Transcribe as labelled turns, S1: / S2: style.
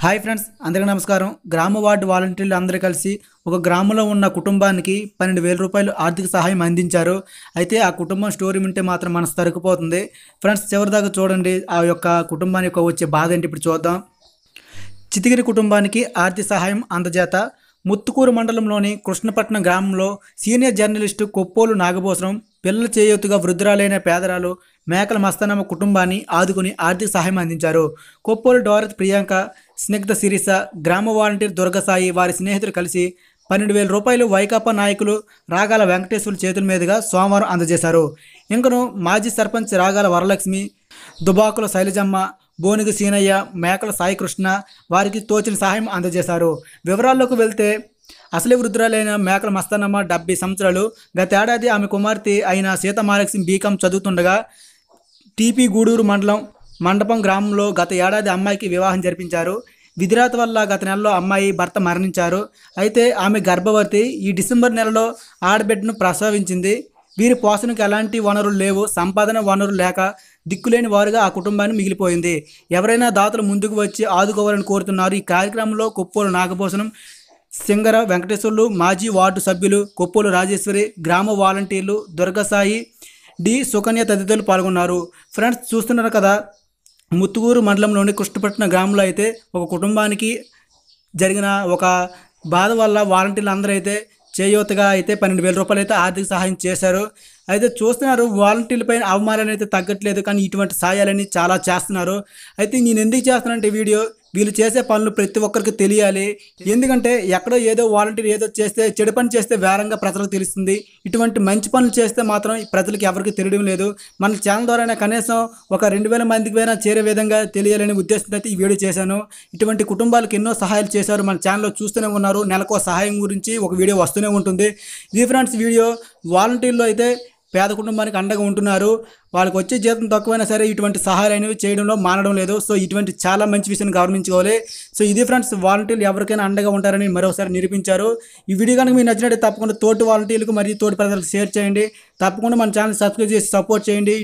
S1: hi friends అందరికీ నమస్కారం గ్రామ వార్డు వాలంటీర్లు అందరూ కలిసి ఒక గ్రామంలో ఉన్న కుటుంబానికి పన్నెండు వేల రూపాయలు ఆర్థిక సహాయం అందించారు అయితే ఆ కుటుంబం స్టోరీ ఉంటే మాత్రం మనసు తరుకుపోతుంది ఫ్రెండ్స్ చివరిదాకా చూడండి ఆ యొక్క కుటుంబాన్ని యొక్క వచ్చే బాధ ఏంటి ఇప్పుడు చూద్దాం చితిగిరి కుటుంబానికి ఆర్థిక సహాయం అందజేత ముత్తుకూరు మండలంలోని కృష్ణపట్నం గ్రామంలో సీనియర్ జర్నలిస్టు కొప్పోలు నాగభూషణం పిల్లల చేయూతుగా వృద్ధురాలైన పేదరాలు మేకల మస్తానమ్మ కుటుంబాన్ని ఆదుకుని ఆర్థిక సహాయం అందించారు కొప్పోలు డోరత్ ప్రియాంక స్నిగ్ధ శిరీష గ్రామ వాలంటీర్ దుర్గసాయి వారి స్నేహితులు కలిసి పన్నెండు వేల రూపాయలు వైకాపా నాయకులు రాగాల వెంకటేశ్వరుల చేతుల మీదుగా సోమవారం అందజేశారు ఇంకను మాజీ సర్పంచ్ రాగాల వరలక్ష్మి దుబాకుల శైలజమ్మ బోనిగు సీనయ్య మేకల సాయికృష్ణ వారికి తోచిన సహాయం అందజేశారు వివరాల్లోకి వెళ్తే అసలు వృద్ధురాలైన మేకల మస్తానమ్మ డెబ్బై సంవత్సరాలు గతేడాది ఆమె కుమార్తె అయిన మహాలక్ష్మి బీకాం చదువుతుండగా టీపీ గూడూరు మండలం మండపం గ్రామంలో గత ఏడాది అమ్మాయికి వివాహం జరిపించారు విధిరాత వల్ల గత నెలలో అమ్మాయి భర్త మరణించారు అయితే ఆమె గర్భవతి ఈ డిసెంబర్ నెలలో ఆడబిడ్డను ప్రసవించింది వీరి పోషణకు ఎలాంటి వనరులు లేవు సంపాదన వనరులు లేక దిక్కులేని వారుగా ఆ కుటుంబాన్ని మిగిలిపోయింది ఎవరైనా దాతలు ముందుకు వచ్చి ఆదుకోవాలని కోరుతున్నారు ఈ కార్యక్రమంలో కుప్పోలు నాగభూషణం సింగర వెంకటేశ్వర్లు మాజీ వార్డు సభ్యులు కుప్పోలు రాజేశ్వరి గ్రామ వాలంటీర్లు దుర్గసాయి డి సుకన్య తదితరులు పాల్గొన్నారు ఫ్రెండ్స్ చూస్తున్నారు కదా ముత్తుగూరు మండలంలోని కృష్ణపట్నం గ్రామంలో అయితే ఒక కుటుంబానికి జరిగిన ఒక బాధ వల్ల వాలంటీర్లు అందరూ అయితే చేయూతగా అయితే పన్నెండు వేల రూపాయలు అయితే ఆర్థిక సహాయం చేశారు అయితే చూస్తున్నారు వాలంటీర్లపైన అవమానాలు అయితే తగ్గట్లేదు కానీ ఇటువంటి సాయాలని చాలా చేస్తున్నారు అయితే నేను ఎందుకు చేస్తున్నానంటే వీడియో వీళ్ళు చేసే పనులు ప్రతి ఒక్కరికి తెలియాలి ఎందుకంటే ఎక్కడో ఏదో వాలంటీర్ ఏదో చేస్తే చెడు పని చేస్తే వేరంగా ప్రజలకు తెలుస్తుంది ఇటువంటి మంచి పనులు చేస్తే మాత్రం ప్రజలకు ఎవరికి తెలియడం లేదు మన ఛానల్ ద్వారా కనీసం ఒక రెండు వేల మందికి పైన చేరే విధంగా తెలియాలనే ఉద్దేశంతో అయితే ఈ వీడియో చేశాను ఇటువంటి కుటుంబాలకు ఎన్నో సహాయాలు చేశారు మన ఛానల్లో చూస్తూనే ఉన్నారు నెలకో సహాయం గురించి ఒక వీడియో వస్తూనే ఉంటుంది ఈ ఫ్రెండ్స్ వీడియో వాలంటీర్లో అయితే పేద కుటుంబానికి అండగా ఉంటున్నారు వాళ్ళకి వచ్చే జీతం తక్కువైనా సరే ఇటువంటి సహాయాలు అనేవి చేయడంలో మానడం లేదు సో ఇటువంటి చాలా మంచి విషయం గమనించుకోవాలి సో ఇది ఫ్రెండ్స్ వాలంటీర్లు ఎవరికైనా అండగా ఉంటారని మరోసారి నిరూపించారు ఈ వీడియో కనుక మీరు నచ్చినట్టు తప్పకుండా తోటి వాలంటీర్లకు మరియు తోటి ప్రజలకు షేర్ చేయండి తప్పకుండా మన ఛానల్ సబ్స్క్రైబ్ చేసి సపోర్ట్ చేయండి